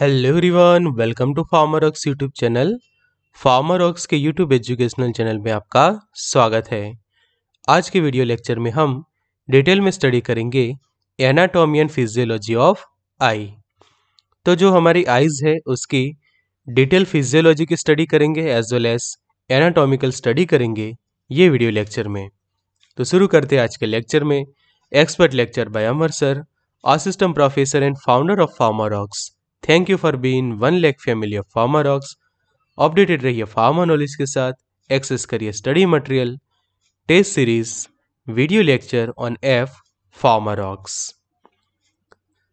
Hello everyone welcome to Pharma Rocks YouTube channel Pharma Rocks के YouTube educational channel में आपका स्वागत है आज के वीडियो लेक्चर में हम डिटेल में स्टडी करेंगे anatomy and physiology of eye तो जो हमारी आइज़ है उसकी डिटेल फिजियोलॉजी की स्टडी करेंगे as well as anatomical study करेंगे ये वीडियो लेक्चर में तो शुरू करते हैं आज के लेक्चर में expert lecture by Amar sir assistant professor and founder of Pharma Rocks thank you for being one lakh family of Pharma Rocks updated रहिए फार्मा नॉलेज के साथ एक्सेस करिए study material test series video lecture on F Pharma Rocks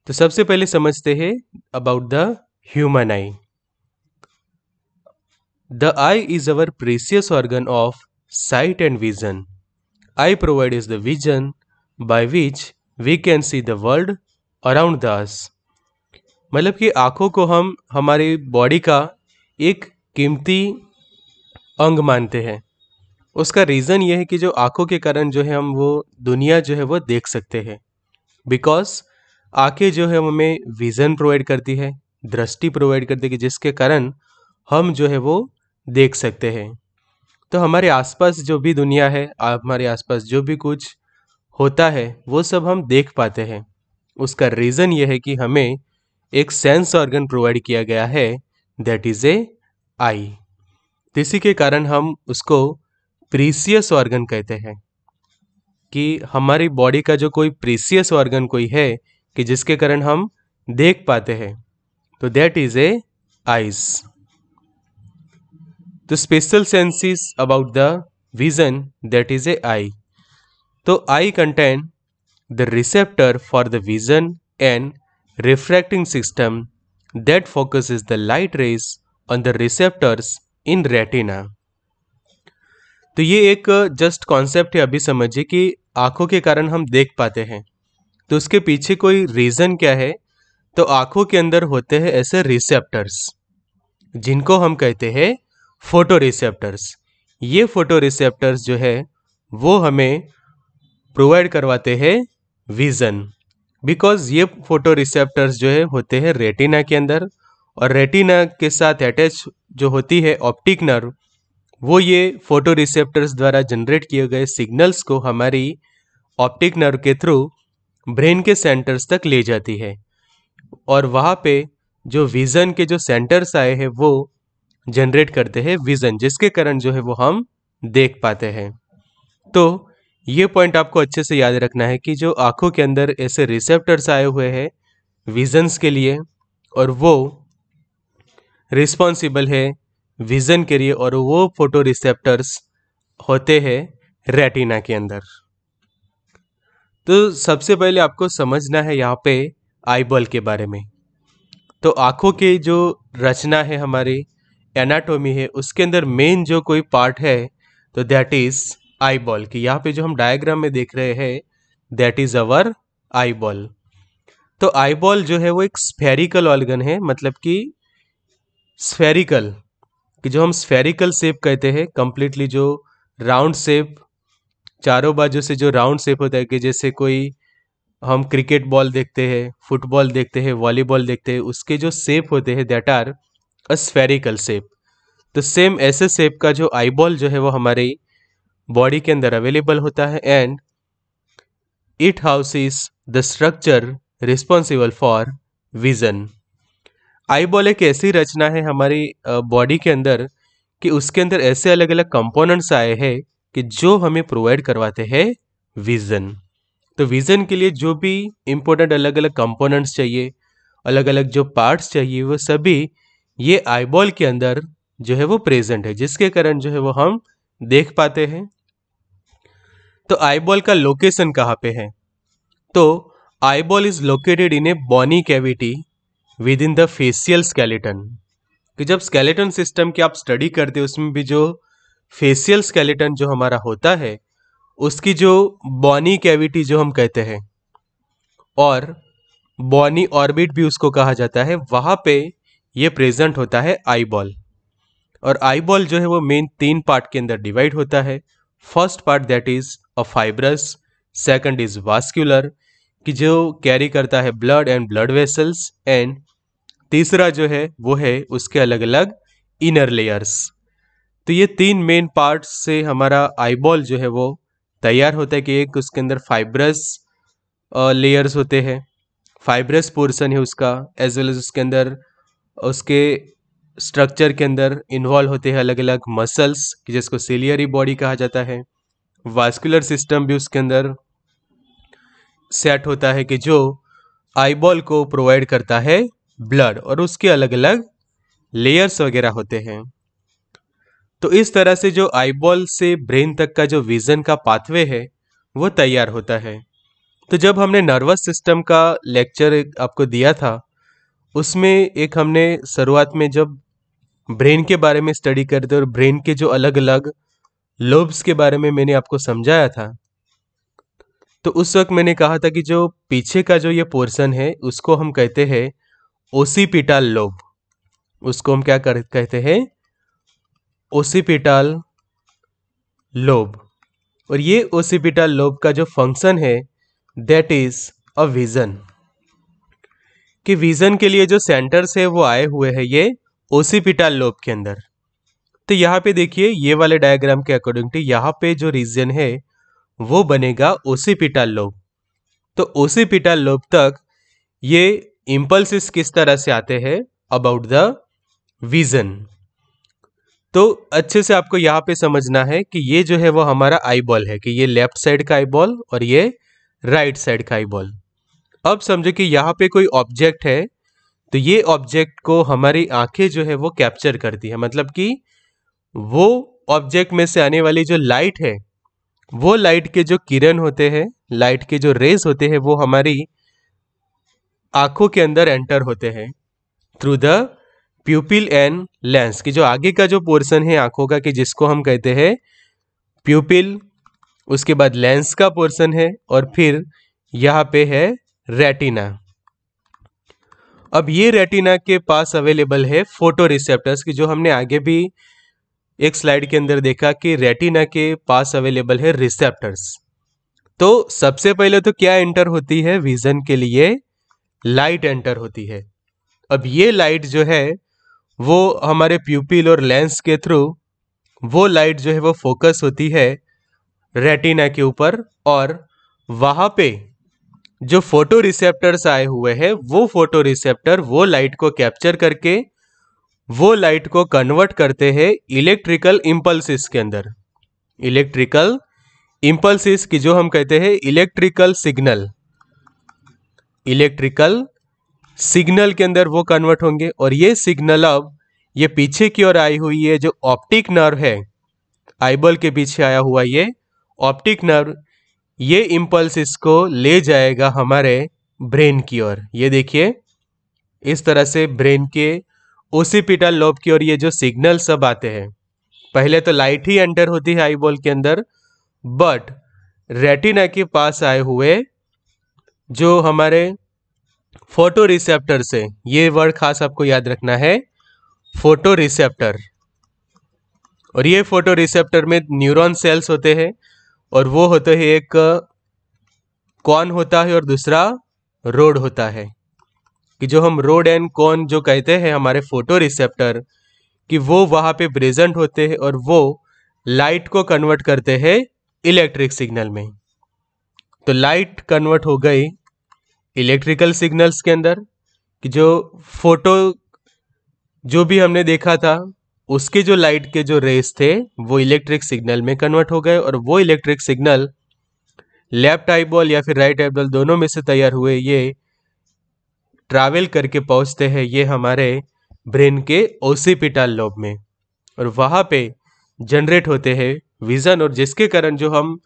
तो सबसे पहले समझते हैं about the human eye the eye is our precious organ of and vision eye provide is the vision by which we can see the world around this मतलब कि आँखों को हम हमारी बॉडी का एक कीमती अंग मानते हैं उसका रीज़न ये है कि जो आँखों के कारण जो है हम वो दुनिया जो है वो देख सकते हैं बिकॉज आँखें जो है हमें विज़न प्रोवाइड करती है दृष्टि प्रोवाइड करती है जिसके कारण हम जो है वो देख सकते हैं तो हमारे आसपास जो भी दुनिया है हमारे आसपास जो भी कुछ होता है वो सब हम देख पाते हैं उसका रीज़न ये है कि हमें एक सेंस ऑर्गन प्रोवाइड किया गया है दैट इज ए आई इसी के कारण हम उसको प्रीसियस ऑर्गन कहते हैं कि हमारी बॉडी का जो कोई प्रीसियस ऑर्गन कोई है कि जिसके कारण हम देख पाते हैं तो दैट इज ए आइज तो special senses about the vision that is a eye तो eye contain the receptor for the vision and refracting system that focuses the light rays on the receptors in retina. तो ये एक just concept है अभी समझिए कि आंखों के कारण हम देख पाते हैं तो उसके पीछे कोई रीज़न क्या है तो आंखों के अंदर होते हैं ऐसे रिसेप्टर्स जिनको हम कहते हैं फोटो रिसेप्टर्स ये फोटो रिसेप्टर्स जो है वो हमें प्रोवाइड करवाते हैं विज़न बिकॉज ये फोटो रिसेप्टर्स जो है होते हैं रेटिना के अंदर और रेटिना के साथ अटैच जो होती है ऑप्टिक नर्व वो ये फोटो रिसेप्टर्स द्वारा जनरेट किए गए सिग्नल्स को हमारी ऑप्टिक नर्व के थ्रू ब्रेन के सेंटर्स तक ले जाती है और वहाँ पे जो विज़न के जो सेंटर्स आए हैं वो जनरेट करते हैं विज़न जिसके कारण जो है वो हम देख पाते हैं तो ये पॉइंट आपको अच्छे से याद रखना है कि जो आँखों के अंदर ऐसे रिसेप्टर्स आए हुए हैं विजन्स के लिए और वो रिस्पॉन्सिबल है विजन के लिए और वो फोटो रिसेप्टर्स होते हैं रेटिना के अंदर तो सबसे पहले आपको समझना है यहाँ पे आईबॉल के बारे में तो आँखों की जो रचना है हमारी एनाटोमी है उसके अंदर मेन जो कोई पार्ट है तो दैट इज़ आई बॉल की यहाँ पे जो हम डायग्राम में देख रहे हैं that is our eyeball तो आई बॉल जो है वो एक स्फेरिकल ऑर्गन है मतलब कि स्फेरिकल कि जो हम स्फेरिकल शेप कहते हैं कंप्लीटली जो राउंड शेप चारों बाजू से जो राउंड शेप होता है कि जैसे कोई हम क्रिकेट बॉल देखते हैं फुटबॉल देखते हैं वॉलीबॉल देखते हैं उसके जो शेप होते हैं that are a spherical shape तो सेम ऐसे शेप का जो आई बॉल जो है वो हमारी बॉडी के अंदर अवेलेबल होता है and it is the structure responsible for vision eyeball एक ऐसी रचना है हमारी बॉडी के अंदर कि उसके अंदर ऐसे अलग अलग कंपोनेंट्स आए हैं कि जो हमें प्रोवाइड करवाते हैं विजन तो विजन के लिए जो भी इम्पोर्टेंट अलग अलग कंपोनेंट्स चाहिए अलग अलग जो पार्ट्स चाहिए वो सभी ये आईबॉल के अंदर जो है वो प्रेजेंट है जिसके कारण जो है वो हम देख पाते हैं तो आईबॉल का लोकेशन कहाँ पे है तो eyeball is located in a bony cavity within the facial skeleton कि जब स्केलेटन सिस्टम की आप स्टडी करते हो उसमें भी जो फेसियल स्केलेटन जो हमारा होता है उसकी जो बॉनी कैविटी जो हम कहते हैं और बॉनी ऑर्बिट भी उसको कहा जाता है वहाँ पे ये प्रेजेंट होता है आईबॉल और आईबॉल जो है वो मेन तीन पार्ट के अंदर डिवाइड होता है first part that is a fibrous second is vascular कि जो कैरी करता है blood and blood vessels and तीसरा जो है वो है उसके अलग अलग इनर लेयर्स तो ये तीन मेन पार्ट से हमारा आईबॉल जो है वो तैयार होता है कि एक उसके अंदर फाइब्रस लेयर्स होते हैं फाइब्रस पोर्सन है उसका एज वेल एज उसके अंदर उसके स्ट्रक्चर के अंदर इन्वॉल्व होते हैं अलग अलग मसल्स जिसको सेलियरी बॉडी कहा जाता है वास्कुलर सिस्टम भी उसके अंदर सेट होता है कि जो आईबॉल को प्रोवाइड करता है ब्लड और उसके अलग अलग लेयर्स वगैरह होते हैं तो इस तरह से जो आईबॉल से ब्रेन तक का जो विजन का पाथवे है वो तैयार होता है तो जब हमने नर्वस सिस्टम का लेक्चर आपको दिया था उसमें एक हमने शुरुआत में जब ब्रेन के बारे में स्टडी करते और ब्रेन के जो अलग अलग लोब्स के बारे में मैंने आपको समझाया था तो उस वक्त मैंने कहा था कि जो पीछे का जो ये पोर्शन है उसको हम कहते हैं ओसीपिटाल लोब उसको हम क्या कर, कहते हैं ओसीपिटाल लोब और ये ओसीपिटाल लोब का जो फंक्शन है दैट इज अ विजन कि विजन के लिए जो सेंटर्स है वो आए हुए हैं ये ओसीपिटल लोब के अंदर तो यहाँ पे देखिए ये वाले डायग्राम के अकॉर्डिंग टू यहाँ पे जो रीजन है वो बनेगा ओसीपिटल लोब तो ओसीपिटल लोब तक ये इम्पल्सिस किस तरह से आते हैं अबाउट द विजन तो अच्छे से आपको यहाँ पे समझना है कि ये जो है वो हमारा आई बॉल है कि ये लेफ्ट साइड का आई बॉल और ये राइट साइड का आई बॉल अब समझो कि यहाँ पे कोई ऑब्जेक्ट है तो ये ऑब्जेक्ट को हमारी आंखें जो है वो कैप्चर करती है मतलब कि वो ऑब्जेक्ट में से आने वाली जो लाइट है वो लाइट के जो किरण होते हैं लाइट के जो रेज होते हैं वो हमारी आंखों के अंदर एंटर होते हैं through the pupil and lens कि जो आगे का जो पोर्शन है आंखों का कि जिसको हम कहते हैं प्यूपिल उसके बाद लेंस का पोर्शन है और फिर यहाँ पे है रेटिना अब ये रेटिना के पास अवेलेबल है फोटो रिसेप्टर्स की जो हमने आगे भी एक स्लाइड के अंदर देखा कि रेटिना के पास अवेलेबल है रिसेप्टर्स तो सबसे पहले तो क्या एंटर होती है विजन के लिए लाइट एंटर होती है अब ये लाइट जो है वो हमारे प्यूपिल और लेंस के थ्रू वो लाइट जो है वो फोकस होती है रेटिना के ऊपर और वहां पे जो फोटो रिसेप्टर्स आए हुए हैं वो फोटो रिसेप्टर वो लाइट को कैप्चर करके वो लाइट को कन्वर्ट करते हैं इलेक्ट्रिकल इम्पल्सिस के अंदर इलेक्ट्रिकल इम्पल्सिस की जो हम कहते हैं इलेक्ट्रिकल सिग्नल इलेक्ट्रिकल सिग्नल के अंदर वो कन्वर्ट होंगे और ये सिग्नल अब ये पीछे की ओर आई हुई है जो ऑप्टिक नर्व है आईबल के पीछे आया हुआ ये ऑप्टिक नर्व ये इम्पल्स इसको ले जाएगा हमारे ब्रेन की ओर ये देखिए इस तरह से ब्रेन के ओसीपिटल लोब की ओर ये जो सिग्नल सब आते हैं पहले तो लाइट ही एंटर होती है आई बॉल के अंदर बट रेटिना के पास आए हुए जो हमारे फोटो रिसेप्टर से ये वर्ड खास आपको याद रखना है फोटो रिसेप्टर और ये फोटो रिसेप्टर में न्यूरॉन सेल्स होते हैं और वो होते है एक कौन होता है और दूसरा रोड होता है कि जो हम रोड एंड कौन जो कहते हैं हमारे फोटो रिसेप्टर कि वो वहाँ पे प्रेजेंट होते हैं और वो लाइट को कन्वर्ट करते हैं इलेक्ट्रिक सिग्नल में तो लाइट कन्वर्ट हो गई इलेक्ट्रिकल सिग्नल्स के अंदर कि जो फोटो जो भी हमने देखा था उसके जो लाइट के जो रेस थे वो इलेक्ट्रिक सिग्नल में कन्वर्ट हो गए और वो इलेक्ट्रिक सिग्नल लेफ्ट आईबॉल या फिर राइट आईबॉल दोनों में से तैयार हुए ये ट्रैवल करके पहुंचते हैं ये हमारे ब्रेन के ओसीपिटल लोब में और वहाँ पे जनरेट होते हैं विज़न और जिसके कारण जो हम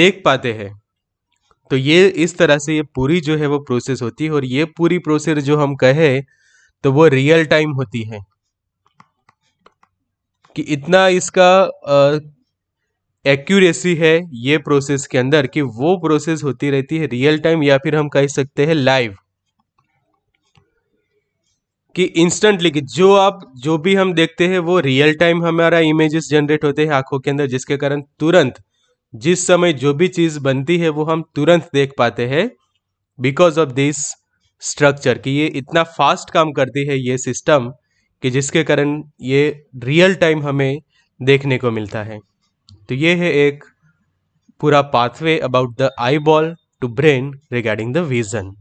देख पाते हैं तो ये इस तरह से ये पूरी जो है वो प्रोसेस होती है और ये पूरी प्रोसेस जो हम कहें तो वो रियल टाइम होती है कि इतना इसका एक्यूरेसी है ये प्रोसेस के अंदर कि वो प्रोसेस होती रहती है रियल टाइम या फिर हम कह सकते हैं लाइव कि इंस्टेंटली कि जो आप जो भी हम देखते हैं वो रियल टाइम हमारा इमेजेस जनरेट होते हैं आंखों के अंदर जिसके कारण तुरंत जिस समय जो भी चीज़ बनती है वो हम तुरंत देख पाते हैं बिकॉज ऑफ दिस स्ट्रक्चर कि ये इतना फास्ट काम करती है ये सिस्टम कि जिसके कारण ये रियल टाइम हमें देखने को मिलता है तो ये है एक पूरा pathway about the eyeball to brain regarding the vision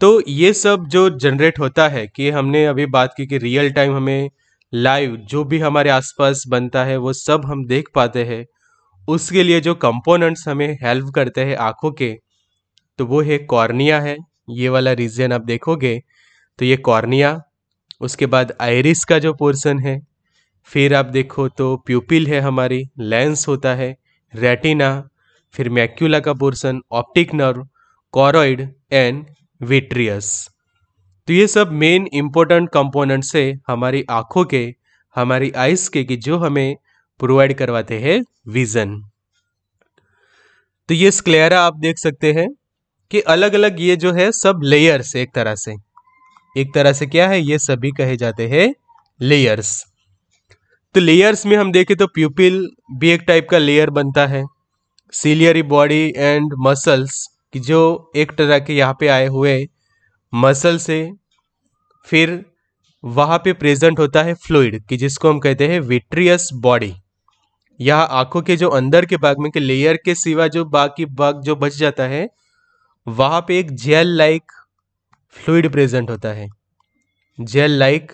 तो ये सब जो जनरेट होता है कि हमने अभी बात की कि रियल टाइम हमें लाइव जो भी हमारे आसपास बनता है वो सब हम देख पाते हैं उसके लिए जो कंपोनेंट्स हमें हेल्प करते हैं आँखों के तो वो है कॉर्निया है ये वाला रीजन आप देखोगे तो ये कॉर्निया उसके बाद आयरिस का जो पोर्सन है फिर आप देखो तो प्यूपिल है हमारी लेंस होता है रेटिना फिर मैक्यूला का portion optic nerve choroid and vitreous तो ये सब मेन इम्पोर्टेंट कंपोनेंट्स है हमारी आँखों के हमारी आइस के कि जो हमें प्रोवाइड करवाते हैं विजन तो ये स्क्लेरा आप देख सकते हैं कि अलग अलग ये जो है सब लेयर्स एक तरह से एक तरह से क्या है ये सभी कहे जाते हैं लेयर्स तो लेयर्स में हम देखें तो प्यूपिल भी एक टाइप का लेयर बनता है सीलियरी बॉडी एंड मसल्स कि जो एक तरह के यहाँ पे आए हुए मसल से फिर वहाँ पे प्रेजेंट होता है फ्लूड कि जिसको हम कहते हैं विट्रियस बॉडी यह आंखों के जो अंदर के भाग में के लेयर के सिवा जो बाकी भाग जो बच जाता है वहाँ पे एक जेल लाइक फ्लूड प्रेजेंट होता है जेल लाइक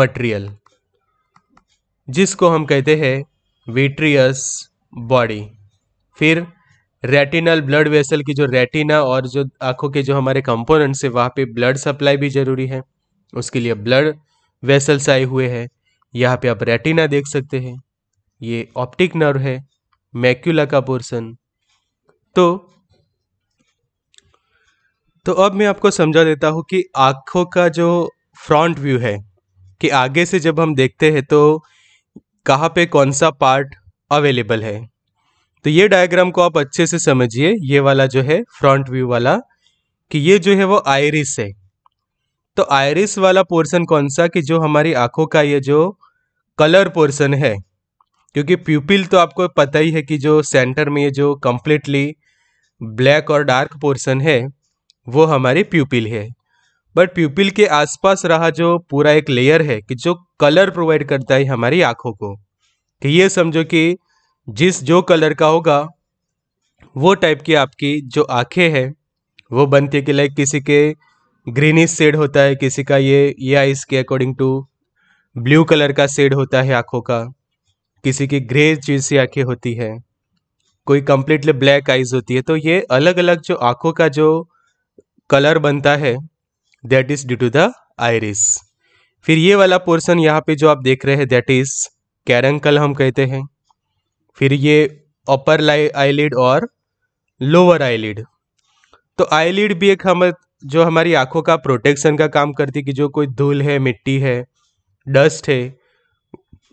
मटेरियल जिसको हम कहते हैं विट्रियस बॉडी फिर रेटिनल ब्लड वेसल की जो रेटिना और जो आंखों के जो हमारे कंपोनेंट्स है वहाँ पे ब्लड सप्लाई भी ज़रूरी है उसके लिए ब्लड वेसल्स आए हुए हैं यहाँ पे आप रेटिना देख सकते हैं ये ऑप्टिक नर्व है मैक्यूला का पोर्सन तो तो अब मैं आपको समझा देता हूँ कि आँखों का जो फ्रंट व्यू है कि आगे से जब हम देखते हैं तो कहाँ पे कौन सा पार्ट अवेलेबल है तो ये डायग्राम को आप अच्छे से समझिए ये वाला जो है फ्रंट व्यू वाला कि ये जो है वो आयरिस है तो आयरिस वाला पोर्शन कौन सा कि जो हमारी आंखों का ये जो कलर पोर्शन है क्योंकि प्यूपिल तो आपको पता ही है कि जो सेंटर में ये जो कम्प्लीटली ब्लैक और डार्क पोर्शन है वो हमारी प्यूपिल है बट प्यूपिल के आसपास रहा जो पूरा एक लेयर है कि जो कलर प्रोवाइड करता है हमारी आंखों को कि ये समझो कि जिस जो कलर का होगा वो टाइप की आपकी जो आंखें हैं वो बनती है कि लाइक किसी के ग्रीनिश सेड होता है किसी का ये ये आइस के अकॉर्डिंग टू ब्लू कलर का शेड होता है आंखों का किसी की ग्रे चीज़ सी आंखें होती है कोई कंप्लीटली ब्लैक आइज होती है तो ये अलग अलग जो आंखों का जो कलर बनता है that is due to the iris फिर ये वाला पोर्सन यहाँ पे जो आप देख रहे हैं दैट इज कैरंकल हम कहते हैं फिर ये अपर आईलिड और लोअर आईलिड तो आईलिड भी एक हम जो हमारी आंखों का प्रोटेक्शन का काम करती है कि जो कोई धूल है मिट्टी है डस्ट है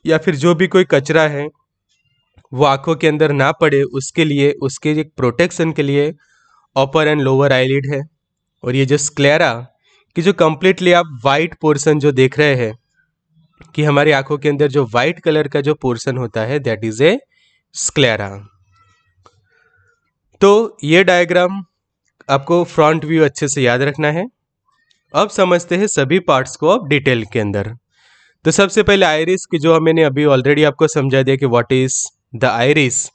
या फिर जो भी कोई कचरा है वो आंखों के अंदर ना पड़े उसके लिए उसके एक प्रोटेक्शन के लिए अपर एंड लोअर आईलिड है और ये जो स्क्लेरा कि जो कम्प्लीटली आप वाइट पोर्सन जो देख रहे हैं कि हमारी आंखों के अंदर जो वाइट कलर का जो पोर्सन होता है दैट इज ए स्क्लेरा तो ये डायग्राम आपको फ्रंट व्यू अच्छे से याद रखना है अब समझते हैं सभी पार्ट्स को अब डिटेल के अंदर तो सबसे पहले आयरिस की जो हमने अभी ऑलरेडी आपको समझा दिया कि व्हाट इज द आयरिस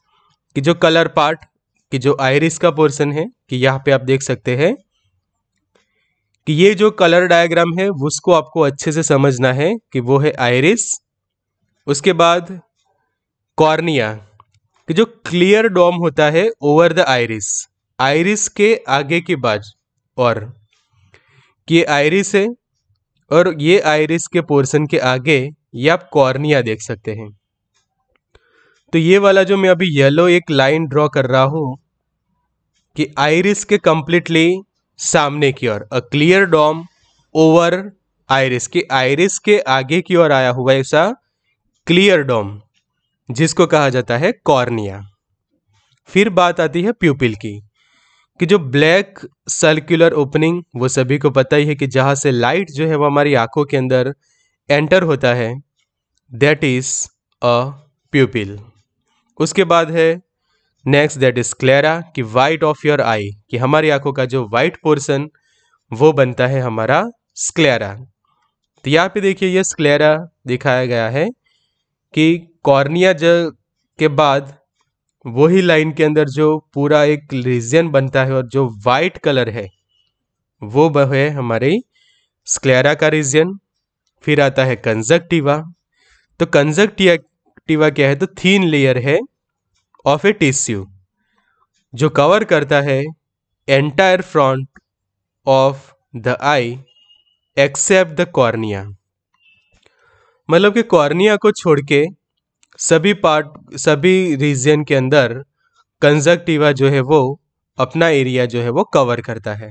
कि जो कलर पार्ट कि जो आयरिस का पोर्सन है कि यहाँ पे आप देख सकते हैं कि ये जो कलर डायग्राम है उसको आपको अच्छे से समझना है कि वो है आयरिस उसके बाद कॉर्निया कि जो क्लियर डॉम होता है ओवर द आयरिस आयरिस के आगे की बाद और ये आयरिस है और ये आयरिस के पोर्शन के आगे ये आप कॉर्निया देख सकते हैं तो ये वाला जो मैं अभी येलो एक लाइन ड्रॉ कर रहा हूँ कि आयरिस के कंप्लीटली सामने की ओर a clear dome over iris के आयरिस के आगे की ओर आया हुआ ऐसा क्लियर डॉम जिसको कहा जाता है कॉर्निया फिर बात आती है प्यूपिल की कि जो ब्लैक सर्कुलर ओपनिंग वो सभी को पता ही है कि जहाँ से लाइट जो है वो हमारी आंखों के अंदर एंटर होता है दैट इज़ अ प्यूपिल उसके बाद है नेक्स्ट दैट इज क्लेरा कि वाइट ऑफ योर आई कि हमारी आंखों का जो वाइट पोर्सन वो बनता है हमारा स्क्लेरा तो यहाँ पे देखिए ये स्क्लेरा दिखाया गया है कि कॉर्निया ज के बाद वही लाइन के अंदर जो पूरा एक रीजन बनता है और जो वाइट कलर है वो है हमारे स्क्लेरा का रीजन फिर आता है कंजक्टिवा तो टिवा क्या है तो थीन लेयर है ऑफ ए टिश्यू जो कवर करता है entire front of the eye except the cornea मतलब कि कॉर्निया को छोड़ के सभी पार्ट सभी रीजन के अंदर कंजक्टिवा जो है वो अपना एरिया जो है वो कवर करता है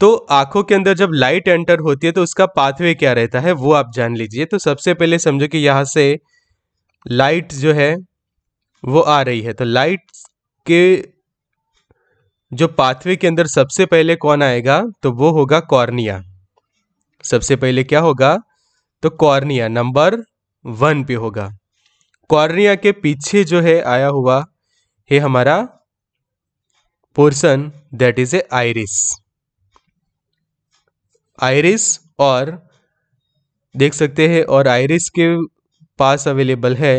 तो आंखों के अंदर जब लाइट एंटर होती है तो उसका पाथवे क्या रहता है वो आप जान लीजिए तो सबसे पहले समझो कि यहाँ से लाइट जो है वो आ रही है तो लाइट के जो पाथवे के अंदर सबसे पहले कौन आएगा तो वो होगा कॉर्निया सबसे पहले क्या होगा तो कॉर्निया नंबर वन पे होगा कॉर्निया के पीछे जो है आया हुआ है हमारा portion that is a iris iris और देख सकते हैं और आयरिस के पास अवेलेबल है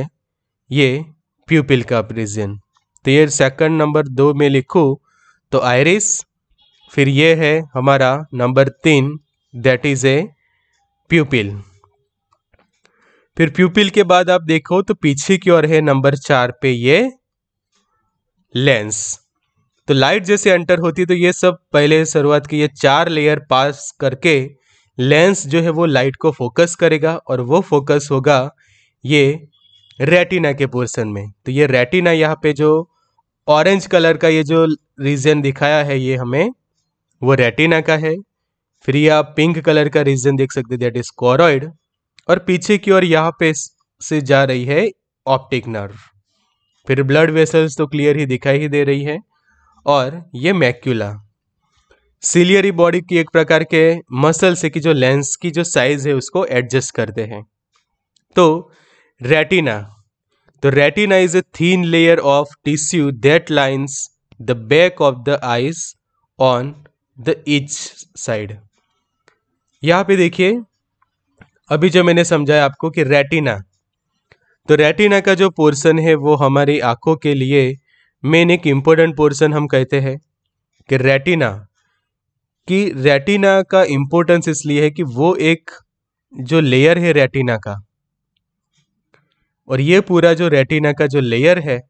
ये प्यूपिल का प्रिजन तो ये सेकंड नंबर दो में लिखो तो आयरिस फिर ये है हमारा नंबर तीन दैट इज ए प्यूपिल फिर प्यूपिल के बाद आप देखो तो पीछे की ओर है नंबर चार पे ये लेंस तो लाइट जैसे एंटर होती है तो ये सब पहले शुरुआत की ये चार लेयर पास करके लेंस जो है वो लाइट को फोकस करेगा और वो फोकस होगा ये रेटिना के पोर्सन में तो ये रेटिना यहाँ पे जो ऑरेंज कलर का ये जो रीजन दिखाया है ये हमें वो रेटिना का है फिर ये आप पिंक कलर का रीजन देख सकते दैट इज कॉरॉइड और पीछे की ओर यहाँ पे से जा रही है ऑप्टिक नर्व फिर ब्लड वेसल्स तो क्लियर ही दिखाई ही दे रही है और ये मैक्यूला सिलियरी बॉडी की एक प्रकार के मसल्स है कि जो लेंस की जो साइज है उसको एडजस्ट करते हैं तो retina तो retina is a thin layer of tissue that lines the back of the eyes on the each side यहाँ पे देखिए अभी जो मैंने समझाया आपको कि रेटिना तो रेटिना का जो पोर्शन है वो हमारी आंखों के लिए मेन एक इम्पोर्टेंट पोर्शन हम कहते हैं कि रेटिना कि रेटिना का इम्पोर्टेंस इसलिए है कि वो एक जो लेयर है रेटिना का और ये पूरा जो रेटिना का जो लेयर है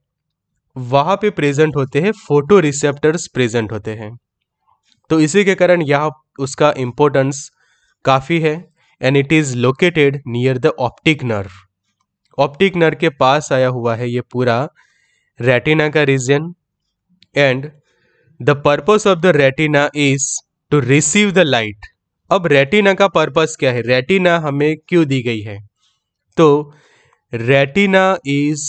वहां पे प्रेजेंट होते हैं फोटो रिसेप्टर्स प्रेजेंट होते हैं तो इसी के कारण यह उसका इम्पोर्टेंस काफ़ी है and it is located near the optic nerve optic nerve के पास आया हुआ है ये पूरा रेटिना का region and the purpose of the retina is to receive the light अब रेटिना का पर्पस क्या है रेटिना हमें क्यों दी गई है तो retina is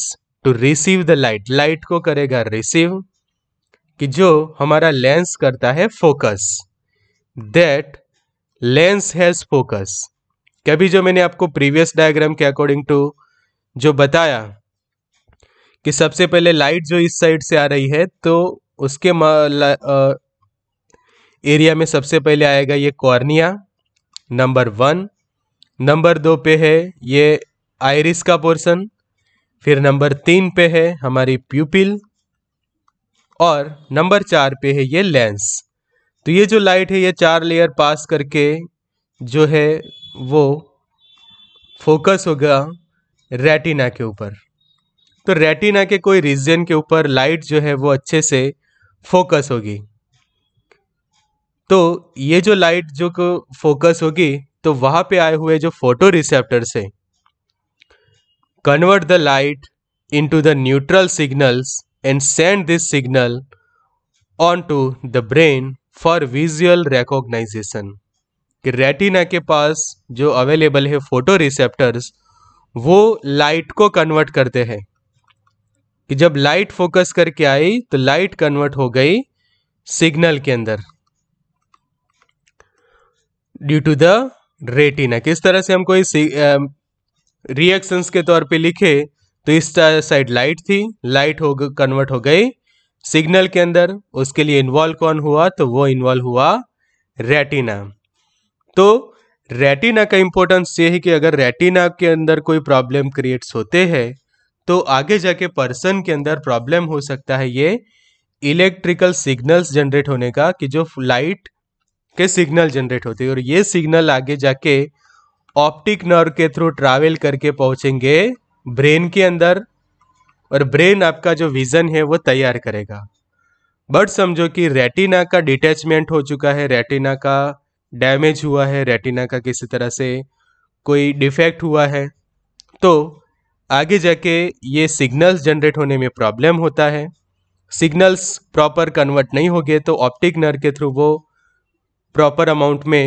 to receive the light light को करेगा रिसीव कि जो हमारा लेंस करता है focus that lens has focus कभी जो मैंने आपको प्रीवियस डायग्राम के अकॉर्डिंग टू जो बताया कि सबसे पहले लाइट जो इस साइड से आ रही है तो उसके एरिया में सबसे पहले आएगा ये कॉर्निया नंबर वन नंबर दो पे है ये आयरिस का पोर्शन फिर नंबर तीन पे है हमारी प्यूपिल और नंबर चार पे है ये लेंस तो ये जो लाइट है ये चार लेयर पास करके जो है वो फोकस होगा रेटिना के ऊपर तो रेटिना के कोई रीजन के ऊपर लाइट जो है वो अच्छे से फोकस होगी तो ये जो लाइट जो को फोकस होगी तो वहाँ पे आए हुए जो फोटो रिसेप्टर्स हैं convert the light into the neutral signals and send this signal onto the brain for visual recognition कि रेटिना के पास जो अवेलेबल है फोटो रिसेप्टर्स वो लाइट को कन्वर्ट करते हैं कि जब लाइट फोकस करके आई तो लाइट कन्वर्ट हो गई सिग्नल के अंदर ड्यू टू द रेटिना किस तरह से हम कोई रिएक्शंस के तौर पे लिखे तो इस साइड लाइट थी लाइट हो कन्वर्ट हो गई सिग्नल के अंदर उसके लिए इन्वॉल्व कौन हुआ तो वो इन्वॉल्व हुआ रेटिना तो रेटिना का इम्पोर्टेंस ये है कि अगर रेटिना के अंदर कोई प्रॉब्लम क्रिएट्स होते हैं तो आगे जाके पर्सन के अंदर प्रॉब्लम हो सकता है ये इलेक्ट्रिकल सिग्नल्स जनरेट होने का कि जो लाइट के सिग्नल जनरेट होते हैं और ये सिग्नल आगे जाके ऑप्टिक नर्व के थ्रू ट्रैवल करके पहुंचेंगे ब्रेन के अंदर और ब्रेन आपका जो विजन है वो तैयार करेगा बट समझो कि रेटिना का डिटैचमेंट हो चुका है रेटिना का डैमेज हुआ है रेटिना का किसी तरह से कोई डिफेक्ट हुआ है तो आगे जाके ये सिग्नल्स जनरेट होने में प्रॉब्लम होता है सिग्नल्स प्रॉपर कन्वर्ट नहीं हो गए तो ऑप्टिक नर के थ्रू वो प्रॉपर अमाउंट में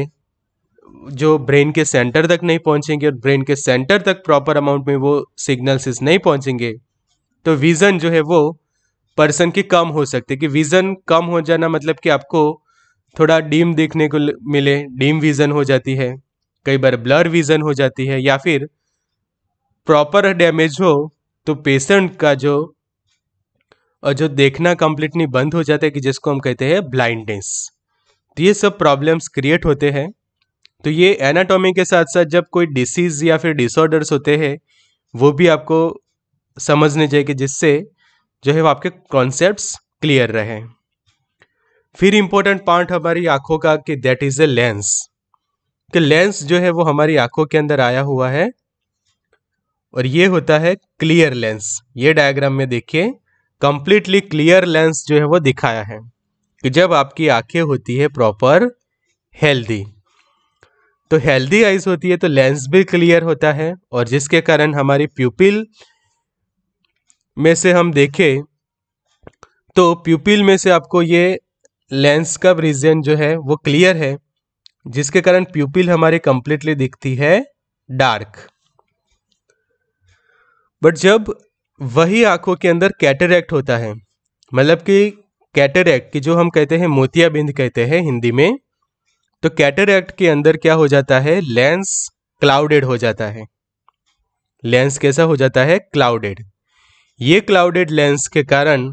जो ब्रेन के सेंटर तक नहीं पहुंचेंगे और ब्रेन के सेंटर तक प्रॉपर अमाउंट में वो सिग्नल्स नहीं पहुंचेंगे तो विज़न जो है वो पर्सन की कम हो सकती है कि विज़न कम हो जाना मतलब कि आपको थोड़ा डीम देखने को मिले डीम विज़न हो जाती है कई बार ब्लर विज़न हो जाती है या फिर प्रॉपर डैमेज हो तो पेशेंट का जो और जो देखना कंप्लीटली बंद हो जाता है कि जिसको हम कहते हैं ब्लाइंडनेस तो ये सब प्रॉब्लम्स क्रिएट होते हैं तो ये एनाटॉमी के साथ साथ जब कोई डिसीज़ या फिर डिसऑर्डर्स होते हैं वो भी आपको समझने चाहिए जिससे जो है वो आपके कॉन्सेप्ट क्लियर रहे फिर इंपॉर्टेंट पार्ट हमारी आंखों का कि दैट इज़ ए लेंस कि लेंस जो है वो हमारी आंखों के अंदर आया हुआ है और ये होता है क्लियर लेंस ये डायग्राम में देखिए कंप्लीटली क्लियर लेंस जो है वो दिखाया है कि जब आपकी आंखें होती है प्रॉपर हेल्दी तो हेल्दी आइज होती है तो लेंस भी क्लियर होता है और जिसके कारण हमारी प्यूपिल में से हम देखें तो प्यूपिल में से आपको ये लेंस का रीजन जो है वो क्लियर है जिसके कारण प्यूपिल हमारी कंप्लीटली दिखती है डार्क बट जब वही आंखों के अंदर कैटरैक्ट होता है मतलब कि कैटरैक्ट की जो हम कहते हैं मोतियाबिंद कहते हैं हिंदी में तो कैटरैक्ट के अंदर क्या हो जाता है लेंस क्लाउडेड हो जाता है लेंस कैसा हो जाता है क्लाउडेड ये क्लाउडेड लेंस के कारण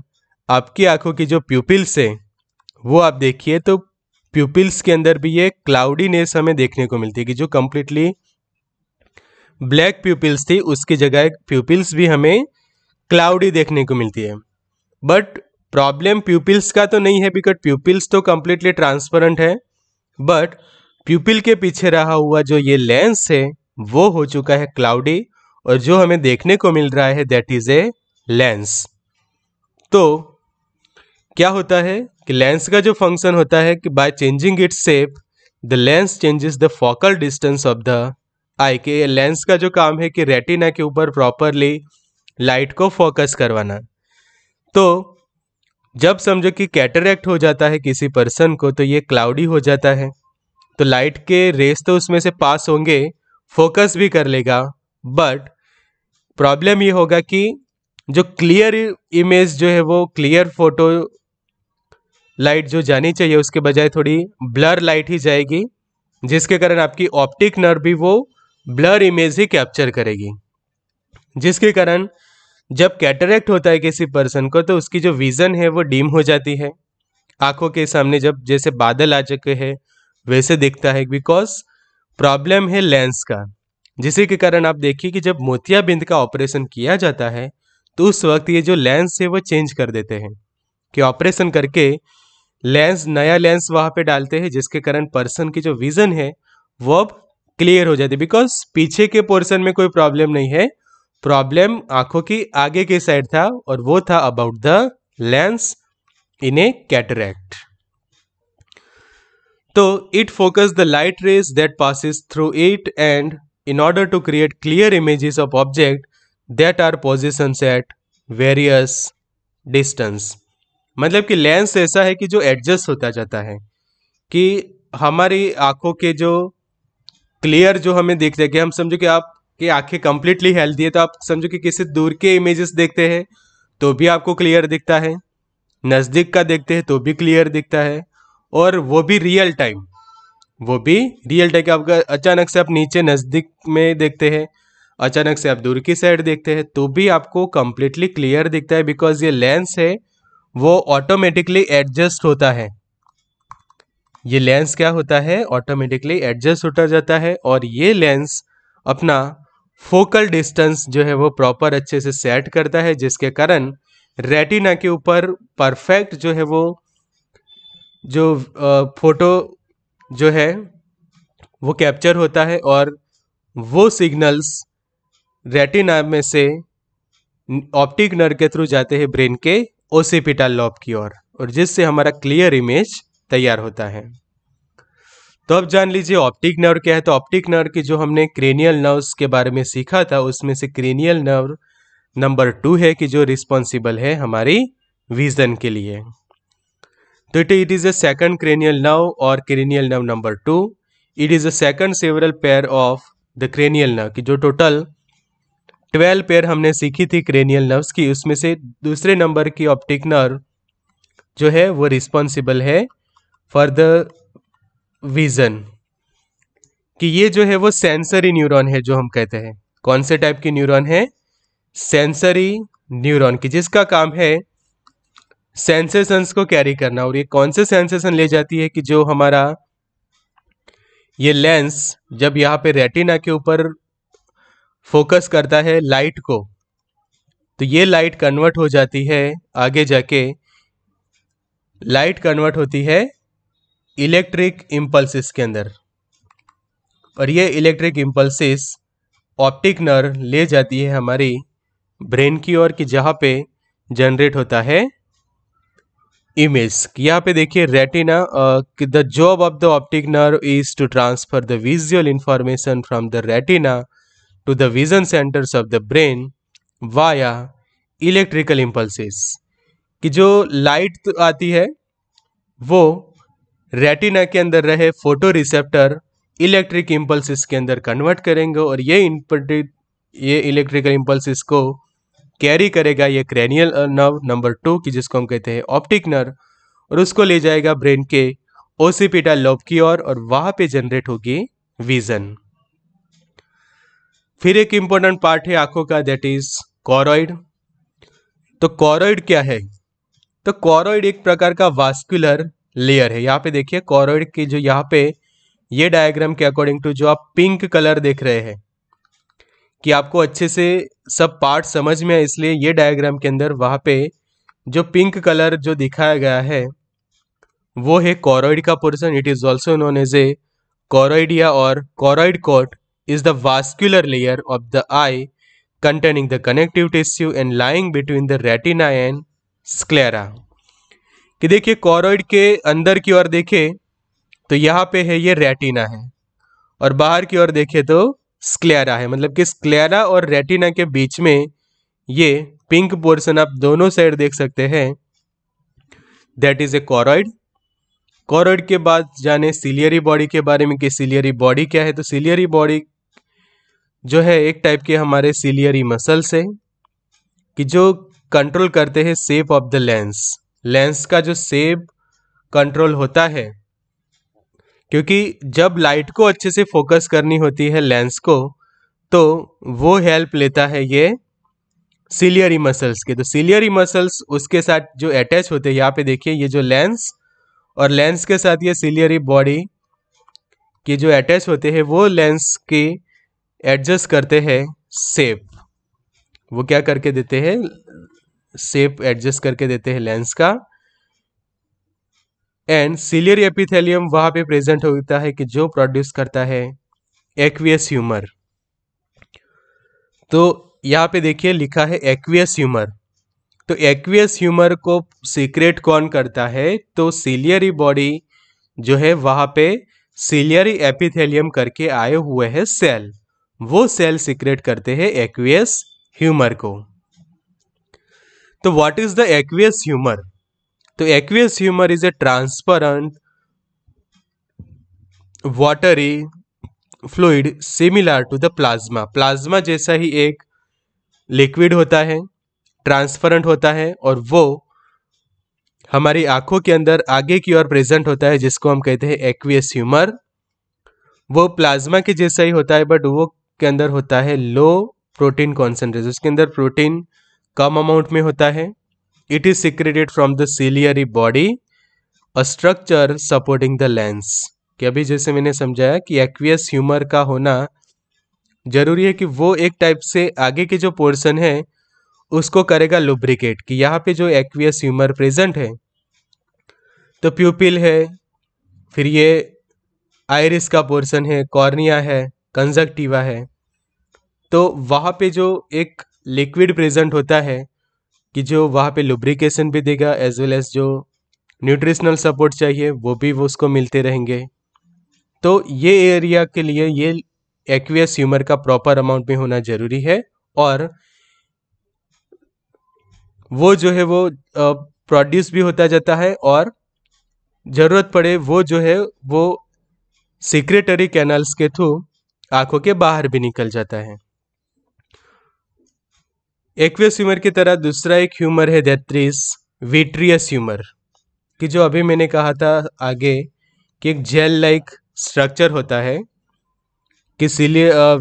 आपकी आंखों की जो प्यूपिल्स है वो आप देखिए तो प्यूपिल्स के अंदर भी ये क्लाउडीनेस हमें देखने को मिलती है कि जो कम्प्लीटली ब्लैक प्यूपिल्स थी उसकी जगह प्यूपिल्स भी हमें क्लाउडी देखने को मिलती है बट प्रॉब्लम प्यूपिल्स का तो नहीं है बिकॉज प्यूपिल्स तो कम्प्लीटली ट्रांसपेरेंट है बट प्यूपिल के पीछे रहा हुआ जो ये लेंस है वो हो चुका है क्लाउडी और जो हमें देखने को मिल रहा है दैट इज ए लेंस तो क्या होता है कि लेंस का जो फंक्शन होता है कि by changing its shape the lens changes the focal distance of the eye के लेंस का जो काम है कि रेटिना के ऊपर प्रॉपरली लाइट को फोकस करवाना तो जब समझो कि कैटरैक्ट हो जाता है किसी पर्सन को तो ये क्लाउडी हो जाता है तो लाइट के रेस तो उसमें से पास होंगे फोकस भी कर लेगा बट प्रॉब्लम ये होगा कि जो क्लियर इमेज जो है वो क्लियर फोटो लाइट जो जानी चाहिए उसके बजाय थोड़ी ब्लर लाइट ही जाएगी जिसके कारण आपकी ऑप्टिक नर्व भी वो ब्लर इमेज ही कैप्चर करेगी जिसके कारण जब कैटरेक्ट होता है किसी पर्सन को तो उसकी जो विज़न है वो डीम हो जाती है आंखों के सामने जब जैसे बादल आ चुके हैं वैसे दिखता है बिकॉज प्रॉब्लम है लेंस का जिसी के कारण आप देखिए कि जब मोतियाबिंद का ऑपरेशन किया जाता है तो उस वक्त ये जो लेंस है वो चेंज कर देते हैं कि ऑपरेशन करके लेंस नया लेंस वहाँ पे डालते हैं जिसके कारण पर्सन की जो विज़न है वो अब क्लियर हो जाती है बिकॉज पीछे के पोर्सन में कोई प्रॉब्लम नहीं है प्रॉब्लम आंखों की आगे के साइड था और वो था about the lens in a cataract तो it focus the light rays that passes through it and in order to create clear images of object that are position at various distance मतलब कि lens ऐसा है कि जो adjust होता जाता है कि हमारी आंखों के जो क्लियर जो हमें देखते हैं कि हम समझो कि आप कि आंखें कंप्लीटली हेल्दी है तो आप समझो कि किसी दूर के इमेजेस देखते हैं तो भी आपको क्लियर दिखता है नज़दीक का देखते हैं तो भी क्लियर दिखता है और वो भी रियल टाइम वो भी रियल टाइम आपका अचानक से आप नीचे नज़दीक में देखते हैं अचानक से आप दूर की साइड देखते हैं तो भी आपको कंप्लीटली क्लियर दिखता है बिकॉज ये लेंस है वो ऑटोमेटिकली एडजस्ट होता है ये लेंस क्या होता है ऑटोमेटिकली एडजस्ट होता जाता है और ये लेंस अपना फोकल डिस्टेंस जो है वो प्रॉपर अच्छे से सेट करता है जिसके कारण रेटिना के ऊपर परफेक्ट जो है वो जो फोटो जो है वो कैप्चर होता है और वो सिग्नल्स रेटिना में से ऑप्टिक नर्व के थ्रू जाते हैं ब्रेन के ओसीपिटल लॉब की ओर और, और जिससे हमारा क्लियर इमेज तैयार होता है तो अब जान लीजिए ऑप्टिक नर्व क्या है तो ऑप्टिक नर्व की जो हमने क्रेनियल नर्व्स के बारे में सीखा था उसमें से क्रेनियल नर्व नंबर टू है कि जो रिस्पॉन्सिबल है हमारी विजन के लिए तो it it is a second cranial nerve और cranial nerve number two it is a second several pair of the cranial nerve की जो टोटल ट्वेल्व पेयर हमने सीखी थी क्रेनियल नर्व्स की उसमें से दूसरे नंबर की ऑप्टिक नर्व जो है वो रिस्पॉन्सिबल है फॉर द विज़न कि ये जो है वो सेंसरी न्यूरॉन है जो हम कहते हैं कौन से टाइप की न्यूरॉन है सेंसरी न्यूरॉन की जिसका काम है सेंसेशंस को कैरी करना और ये कौन से सेंसेशन ले जाती है कि जो हमारा ये लेंस जब यहाँ पे रेटिना के ऊपर फोकस करता है लाइट को तो ये लाइट कन्वर्ट हो जाती है आगे जाके लाइट कन्वर्ट होती है इलेक्ट्रिक इम्पल्सिस के अंदर और ये इलेक्ट्रिक इम्पल्सिस ऑप्टिक नर्व ले जाती है हमारी ब्रेन की ओर कि जहाँ पे जनरेट होता है इमेज यहाँ पे देखिए retina the job of the optic nerve is to transfer the visual information from the retina to the vision centres of the brain via electrical impulses कि जो लाइट आती है वो रेटिना के अंदर रहे फोटो रिसेप्टर इलेक्ट्रिक इम्पल्सिस के अंदर कन्वर्ट करेंगे और ये ये इलेक्ट्रिकल इम्पल्सिस को कैरी करेगा ये क्रेनियल नर्व नंबर टू की जिसको हम कहते हैं ऑप्टिक नर्व और उसको ले जाएगा ब्रेन के ओसीपिटा लोब की ओर और, वहां वहाँ पे जनरेट होगी विजन फिर एक इम्पोर्टेंट पार्ट है आंखों का दैट इज कॉरॉइड तो कॉरॉइड क्या है तो कॉरॉइड एक प्रकार का वास्कुलर लेयर है यहाँ पे देखिए कॉरोइड की जो यहाँ पे ये डायग्राम के अकॉर्डिंग टू जो आप पिंक कलर देख रहे हैं कि आपको अच्छे से सब पार्ट समझ में है इसलिए ये डायग्राम के अंदर वहाँ पे जो पिंक कलर जो दिखाया गया है वो है कॉरोइड का portion it is also known as a choroidea और choroid coat is the vascular layer of the eye containing the connective tissue and lying between the retina and sclera कि देखिए कॉरोइड के अंदर की ओर देखें तो यहाँ पे है ये रेटिना है और बाहर की ओर देखें तो स्क्लेरा है मतलब कि स्क्लेरा और रेटिना के बीच में ये पिंक पोर्शन आप दोनों साइड देख सकते हैं दैट इज ए कॉरोइड कॉरोइड के बाद जाने सिलियरी बॉडी के बारे में कि सिलियरी बॉडी क्या है तो सिलियरी बॉडी जो है एक टाइप के हमारे सिलियरी मसल्स है कि जो कंट्रोल करते हैं shape of the lens lens का जो सेब कंट्रोल होता है क्योंकि जब लाइट को अच्छे से फोकस करनी होती है लेंस को तो वो हेल्प लेता है ये सिलियरी मसल्स के तो सिलियरी मसल्स उसके साथ जो अटैच होते हैं यहाँ पे देखिए ये जो लेंस और लेंस के साथ ये सिलियरी बॉडी के जो अटैच होते हैं वो लेंस के एडजस्ट करते हैं सेप वो क्या करके देते हैं सेप एडजस्ट करके देते हैं लेंस का एंड सिलियर एपिथेलियम वहां पे प्रेजेंट होता है कि जो प्रोड्यूस करता है एक्वियस ह्यूमर तो यहाँ पे देखिए लिखा है एक्वियस ह्यूमर तो एक्वियस ह्यूमर को सीक्रेट कौन करता है तो सिलियरी बॉडी जो है वहां पे सिलियरी एपिथेलियम करके आए हुए हैं सेल वो सेल सीक्रेट करते हैं एक्वियस ह्यूमर को तो what is the aqueous humour तो aqueous humour is a transparent watery fluid similar to the plasma plasma जैसा ही एक लिक्विड होता है ट्रांसपरेंट होता है और वो हमारी आंखों के अंदर आगे की ओर प्रेजेंट होता है जिसको हम कहते हैं एक्वियस ह्यूमर वो प्लाज्मा के जैसा ही होता है बट वो के अंदर होता है लो प्रोटीन कॉन्सेंट्रेशन उसके अंदर प्रोटीन कम अमाउंट में होता है it is secreted from the ciliary body a structure supporting the lens कि अभी जैसे मैंने समझाया कि एक्वियस ह्यूमर का होना जरूरी है कि वो एक टाइप से आगे के जो पोर्शन है उसको करेगा लुब्रिकेट कि यहाँ पे जो एक्वियस ह्यूमर प्रेजेंट है तो प्यूपिल है फिर ये आयरिस का पोर्शन है कॉर्निया है कंजक्टिवा है तो वहाँ पे जो एक लिक्विड प्रेजेंट होता है कि जो वहाँ पे लुब्रिकेशन भी देगा एज वेल एज जो न्यूट्रिशनल सपोर्ट चाहिए वो भी वो उसको मिलते रहेंगे तो ये एरिया के लिए ये एक्वियस ह्यूमर का प्रॉपर अमाउंट में होना जरूरी है और वो जो है वो प्रोड्यूस भी होता जाता है और ज़रूरत पड़े वो जो है वो सिक्रेटरी कैनल्स के थ्रू आंखों के बाहर भी निकल जाता है एक्वियस ह्यूमर की तरह दूसरा एक ह्यूमर है दैट विट्रियस ह्यूमर कि जो अभी मैंने कहा था आगे कि एक जेल लाइक स्ट्रक्चर होता है कि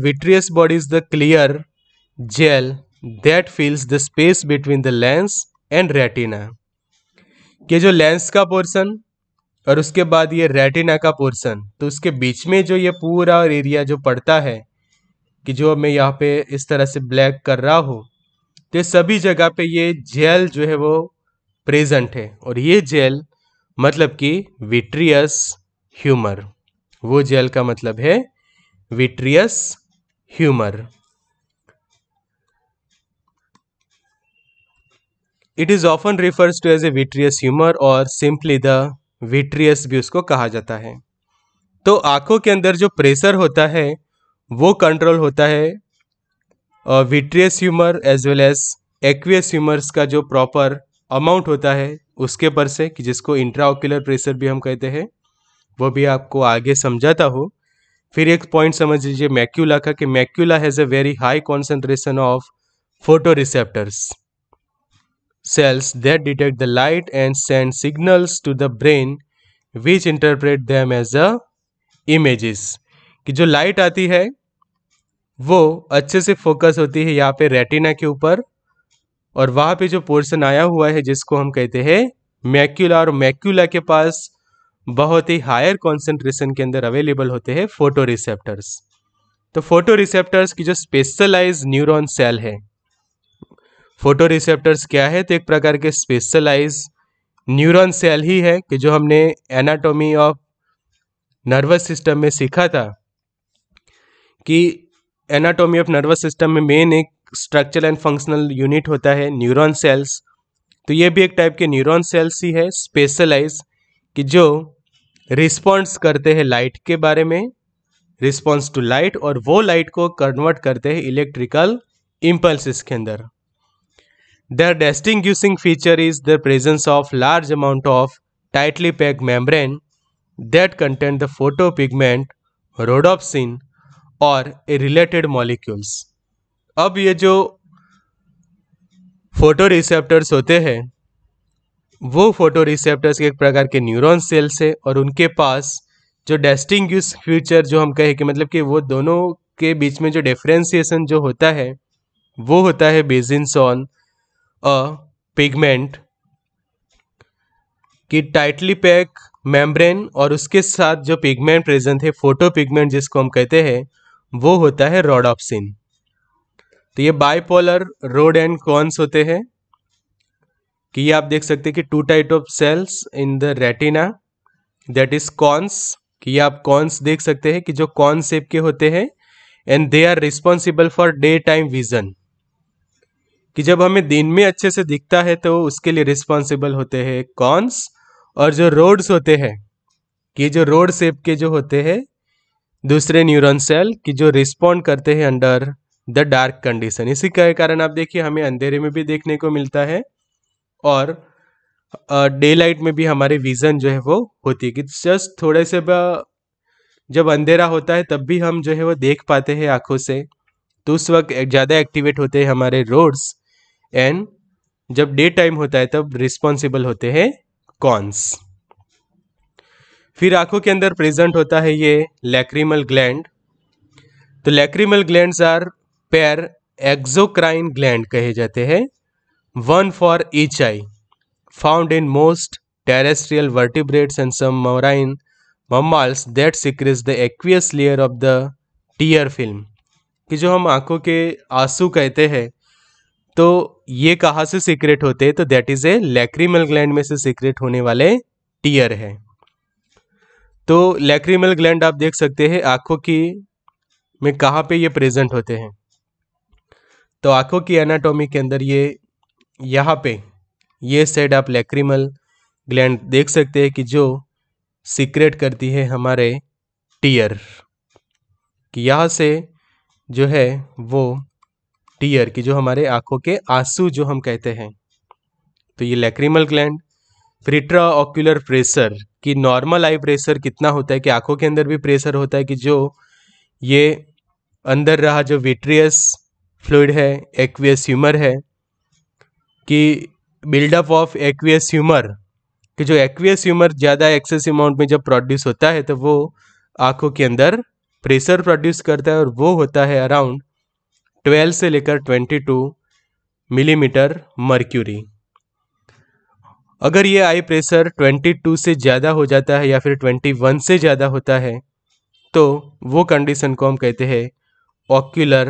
vitreous body is the clear gel that fills the space between the lens and retina कि जो लेंस का पोर्सन और उसके बाद ये रेटिना का पोर्सन तो उसके बीच में जो ये पूरा एरिया जो पड़ता है कि जो मैं यहाँ पे इस तरह से ब्लैक कर रहा हूँ तो सभी जगह पे ये जेल जो है वो प्रेजेंट है और ये जेल मतलब कि विट्रियस ह्यूमर वो जेल का मतलब है vitreous humour it is often refers to as a vitreous humour और सिंपली द विट्रियस भी उसको कहा जाता है तो आंखों के अंदर जो प्रेशर होता है वो कंट्रोल होता है vitreous humour as well as aqueous humours का जो प्रॉपर अमाउंट होता है उसके पर से कि जिसको इंट्राओक्यूलर प्रेशर भी हम कहते हैं वो भी आपको आगे समझाता हो फिर एक पॉइंट समझ लीजिए मैक्यूला का कि macula has a very high concentration of photo receptors cells that detect the light and send signals to the brain which interpret them as a images कि जो लाइट आती है वो अच्छे से फोकस होती है यहाँ पे रेटिना के ऊपर और वहां पे जो पोर्शन आया हुआ है जिसको हम कहते हैं मैक्यूला और मैक्यूला के पास बहुत ही हायर कॉन्सेंट्रेशन के अंदर अवेलेबल होते हैं फोटो रिसेप्टर्स तो फोटो रिसेप्टर्स की जो स्पेशलाइज न्यूरॉन सेल है फोटो रिसेप्टर्स क्या है तो एक प्रकार के स्पेशलाइज न्यूरॉन सेल ही है कि जो हमने एनाटोमी ऑफ नर्वस सिस्टम में सीखा था कि एनाटोमी ऑफ नर्वस सिस्टम में मेन एक स्ट्रक्चरल एंड फंक्शनल यूनिट होता है न्यूरॉन सेल्स तो ये भी एक टाइप के न्यूरॉन सेल्स ही है स्पेशलाइज कि जो रिस्पॉन्स करते हैं लाइट के बारे में रिस्पॉन्स टू लाइट और वो लाइट को कन्वर्ट करते हैं इलेक्ट्रिकल इम्पल्सिस के अंदर their distinguishing feature is the presence of large amount of tightly packed membrane that contain the photo pigment rhodopsin और रिलेटेड मॉलिक्यूल्स अब ये जो फोटो रिसेप्टर्स होते हैं वो फोटो रिसेप्टर्स एक प्रकार के न्यूरॉन सेल्स है और उनके पास जो डेस्टिंग फ्यूचर जो हम कहें कि मतलब कि वो दोनों के बीच में जो डिफ्रेंसिएशन जो होता है वो होता है बेजिन्स ऑन अ पिगमेंट कि टाइटली पैक मेम्ब्रेन और उसके साथ जो पिगमेंट प्रेजेंट है फोटो पिगमेंट जिसको हम कहते हैं वो होता है रोडॉप्सिन तो ये बाइपोलर रोड एंड कॉन्स होते हैं कि ये आप देख सकते हैं कि two type of cells in the retina that is cones कि ये आप कॉन्स देख सकते हैं कि जो कॉन सेप के होते हैं and they are responsible for day time vision कि जब हमें दिन में अच्छे से दिखता है तो उसके लिए रिस्पॉन्सिबल होते हैं कॉन्स और जो रोड्स होते हैं कि जो रोड सेप के जो होते हैं दूसरे न्यूरॉन सेल की जो रिस्पॉन्ड करते हैं अंडर द डार्क कंडीशन इसी के कारण आप देखिए हमें अंधेरे में भी देखने को मिलता है और डे लाइट में भी हमारे विज़न जो है वो होती है कि जस्ट थोड़े से जब अंधेरा होता है तब भी हम जो है वो देख पाते हैं आंखों से तो उस वक्त ज़्यादा एक्टिवेट होते हैं हमारे रोड्स एंड जब डे टाइम होता है तब रिस्पॉन्सिबल होते हैं कॉन्स फिर आंखों के अंदर प्रेजेंट होता है ये लैक्रिमल ग्लैंड तो lacrimal gland are pair exocrine gland कहे जाते हैं one for each eye found in most terrestrial vertebrates and some marine mammals that secretes the aqueous layer of the tear film कि जो हम आंखों के आंसू कहते हैं तो ये कहाँ से सीक्रेट होते हैं तो that is a lacrimal gland में से सीक्रेट होने वाले टीयर है तो लैक्रीमल ग्लैंड आप देख सकते हैं आंखों की में कहाँ पे ये प्रेजेंट होते हैं तो आंखों की एनाटॉमी के अंदर ये यहाँ पे ये साइड आप लैक्रीमल ग्लैंड देख सकते हैं कि जो सीक्रेट करती है हमारे टीयर कि यहाँ से जो है वो टीयर की जो हमारे आंखों के आंसू जो हम कहते हैं तो ये lacrimal gland intraocular pressure कि नॉर्मल आई प्रेशर कितना होता है कि आंखों के अंदर भी प्रेशर होता है कि जो ये अंदर रहा जो विट्रियस फ्लूड है एक्वियस ह्यूमर है कि बिल्डअप ऑफ एक्वियस ह्यूमर कि जो एक्वियस ह्यूमर ज़्यादा एक्सेस अमाउंट में जब प्रोड्यूस होता है तो वो आंखों के अंदर प्रेशर प्रोड्यूस करता है और वो होता है अराउंड 12 से लेकर 22 मिलीमीटर मर्क्यूरी अगर ये आई प्रेशर 22 से ज़्यादा हो जाता है या फिर 21 से ज़्यादा होता है तो वो कंडीशन को हम कहते हैं ऑक्यूलर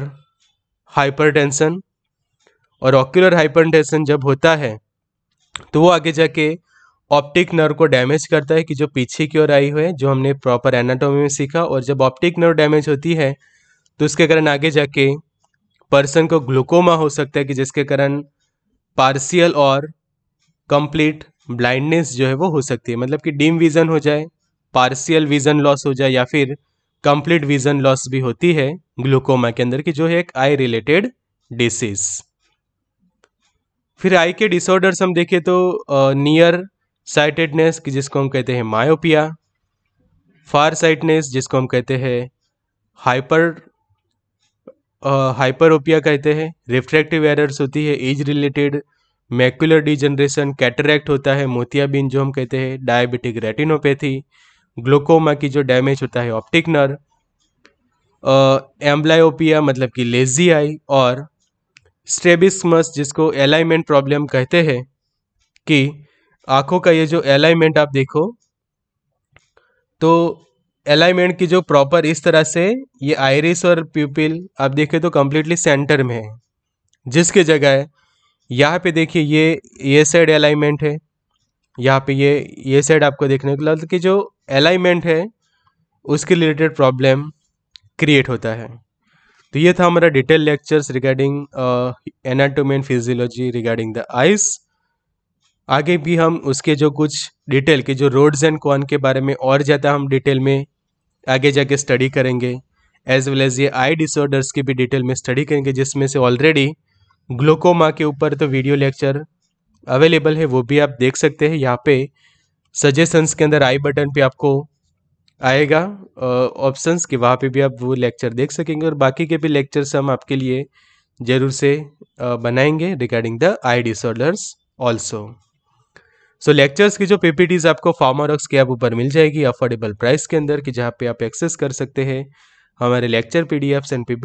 हाइपरटेंशन और ऑक्यूलर हाइपरटेंशन जब होता है तो वो आगे जाके ऑप्टिक नर्व को डैमेज करता है कि जो पीछे की ओर आई हुई है जो हमने प्रॉपर एनाटोमी में सीखा और जब ऑप्टिक नर्व डैमेज होती है तो उसके कारण आगे जाके पर्सन को ग्लूकोमा हो सकता है कि जिसके कारण पार्शियल और कंप्लीट ब्लाइंडनेस जो है वो हो सकती है मतलब कि डिम विज़न हो जाए पार्शियल विज़न लॉस हो जाए या फिर कंप्लीट विज़न लॉस भी होती है ग्लूकोमा के अंदर की जो है एक आई रिलेटेड डिसीज फिर आई के डिसऑर्डर्स हम देखें तो नियर साइटेडनेस की जिसको हम कहते हैं मायोपिया फार साइटनेस जिसको हम कहते हैं हाइपर हाइपरोपिया कहते हैं रिफ्रैक्टिव एरर्स होती है age related macular degeneration cataract होता है मोतियाबीन जो हम कहते हैं डायबिटिक रेटिनोपैथी ग्लोकोमा की जो डैमेज होता है ऑप्टिक नर एम्ब्लायोपिया मतलब कि लेजी आई और स्टेबिसमस जिसको एलाइनमेंट प्रॉब्लम कहते हैं कि आंखों का ये जो एलाइनमेंट आप देखो तो एलाइनमेंट की जो प्रॉपर इस तरह से ये आयरिस और प्यूपिल आप देखें तो कम्प्लीटली सेंटर में है जिसके जगह यहाँ पे देखिए ये ये साइड अलाइनमेंट है यहाँ पे ये ये साइड आपको देखने को लगता कि जो अलाइनमेंट है उसके रिलेटेड प्रॉब्लम क्रिएट होता है तो ये था हमारा detail lectures regarding anatomy and physiology regarding the eyes आगे भी हम उसके जो कुछ डिटेल के जो रोड्स एंड कॉन के बारे में और ज़्यादा हम डिटेल में आगे जाके स्टडी करेंगे एज वेल एज ये आई डिसऑर्डर्स की भी डिटेल में स्टडी करेंगे जिसमें से ऑलरेडी ग्लोकोमा के ऊपर तो वीडियो लेक्चर अवेलेबल है वो भी आप देख सकते हैं यहाँ पे सजेशंस के अंदर आई बटन पे आपको आएगा ऑप्शंस के वहाँ पे भी आप वो लेक्चर देख सकेंगे और बाकी के भी लेक्चर्स हम आपके लिए ज़रूर से बनाएंगे regarding the eye disorders also so lectures की जो पीपीटीज आपको फार्मारॉक्स के ऐप ऊपर मिल जाएगी अफोर्डेबल प्राइस के अंदर कि जहाँ पे आप एक्सेस कर सकते हैं हमारे lecture P and P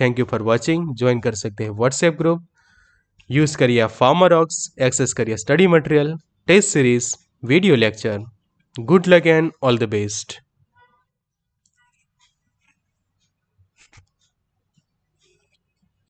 thank you for watching join कर सकते हैं व्हाट्सएप ग्रुप यूज़ करिए फार्मर ऑक्स एक्सेस करिए study material test series video lecture good luck and all the best